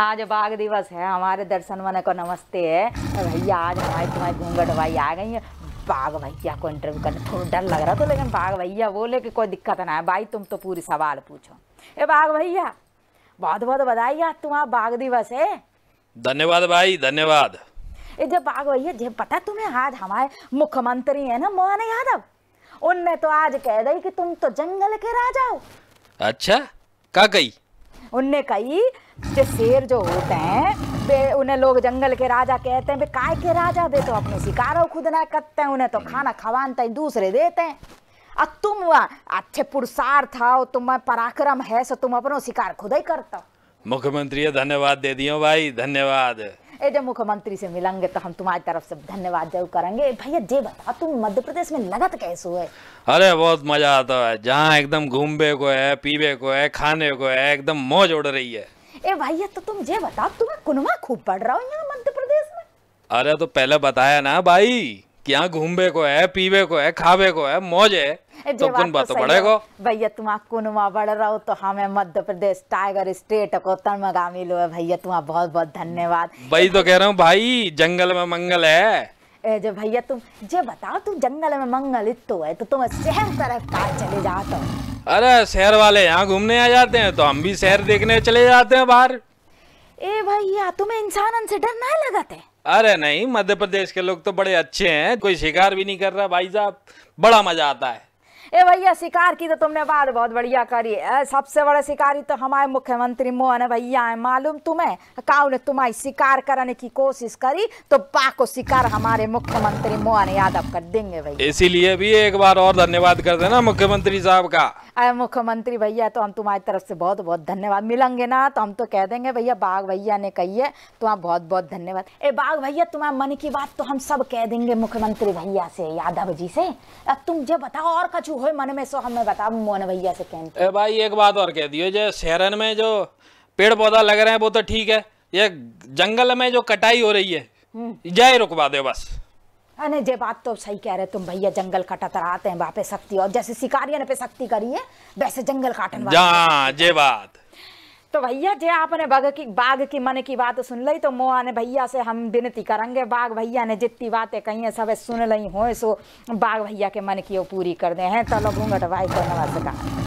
आज बाघ दिवस है हमारे दर्शन वन को नमस्ते है भैया आज हमारी तुम्हारे घूंघट भाई आ गई है बाघ भैया को इंटरव्यू करने थोड़ा डर लग रहा था लेकिन बाघ भैया बोले कि कोई दिक्कत ना है भाई तुम तो पूरी सवाल पूछो ए बाघ भैया बहुत बहुत बधाई आज तुम्हारा बाघ दिवस है धन्यवाद भाई धन्यवाद ये जब बाघ भैया जब पता तुम्हें आज हमारे मुख्यमंत्री है ना मोहन यादव उनने तो आज कह दी कि तुम तो जंगल के राजा हो अच्छा का कही उनने कही जो शेर जो होते हैं बे उन्हें लोग जंगल के राजा कहते हैं काय के राजा बे तो अपने शिकारो खुद ना करते हैं उन्हें तो खाना खवानते दूसरे देते हैं अब तुम अच्छे पुरुषार्थ हो तुम पराक्रम है सो तुम अपनो शिकार खुद ही करता मुख्यमंत्री धन्यवाद दे दियो भाई धन्यवाद ए जब मुख्यमंत्री से मिलेंगे तो हम तुम्हारी तरफ से धन्यवाद जरूर करेंगे भैया जे बताओ तुम मध्य प्रदेश में लगत कैसे है अरे बहुत मजा आता है जहाँ एकदम घूमबे को है पीबे को है खाने को है एकदम मौज उड़ रही है ए भैया तो तुम जे बताओ तुम्हें कुनवा खूब पड़ रहा हो यहाँ मध्य प्रदेश में अरे तो पहले बताया ना भाई कि यहाँ घूमबे को है पीवे को है खावे को है मौज है तो कुनबा तो बढ़ेगो भैया तुम्हारा कुनवा बढ़ रहा हो तो हमें मध्य प्रदेश टाइगर स्टेट को तनमगा मिलो है भैया तुम्हारा बहुत बहुत धन्यवाद भाई तो कह रहा हूँ भाई जंगल में मंगल है जो भैया तुम जे बताओ तुम जंगल में मंगल तो है तो तुम शहर तरफ कार चले जाते हो अरे शहर वाले यहाँ घूमने आ जाते हैं तो हम भी शहर देखने चले जाते हैं बाहर ए भैया तुम्हें इंसान से डर ना लगाते अरे नहीं मध्य प्रदेश के लोग तो बड़े अच्छे हैं कोई शिकार भी नहीं कर रहा भाई साहब बड़ा मजा आता है ए भैया शिकार की तो तुमने बात बहुत बढ़िया करी सबसे बड़े शिकारी तो हमारे मुख्यमंत्री मोहन भैया है मालूम तुम्हें काउ ने तुम्हारी शिकार करने की कोशिश करी तो पा को शिकार हमारे मुख्यमंत्री मोहन यादव कर देंगे भैया इसीलिए भी एक बार और धन्यवाद कर देना मुख्यमंत्री साहब का अरे मुख्यमंत्री भैया तो हम तुम्हारी तरफ से बहुत बहुत धन्यवाद मिलेंगे ना तो हम तो कह देंगे भैया बाघ भैया ने कही है तो आप बहुत बहुत धन्यवाद ए बाघ भैया तुम्हारे मन की बात तो हम सब कह देंगे मुख्यमंत्री भैया से यादव जी से अब तुम जो बताओ और कछु हुए मन में सो हमें बता मोहन भैया से कहने भाई एक बात और कह दियो जो शहरन में जो पेड़ पौधा लग रहे हैं वो तो ठीक है ये जंगल में जो कटाई हो रही है हम्म। जय रुकवा दे बस अरे जे बात तो सही कह रहे तुम भैया जंगल काटा तराते हैं वहाँ पे सख्ती और जैसे शिकारियों ने पे सख्ती करी है वैसे जंगल काटन जा जे बात तो भैया जे आपने बाघ की बाघ की मन की बात सुन ली तो मोहा ने भैया से हम विनती करेंगे बाघ भैया ने जितनी बातें कही है सब सुन ली हो सो बाघ भैया के मन की वो पूरी कर दे हैं चलो घूंघट भाई को नमस्कार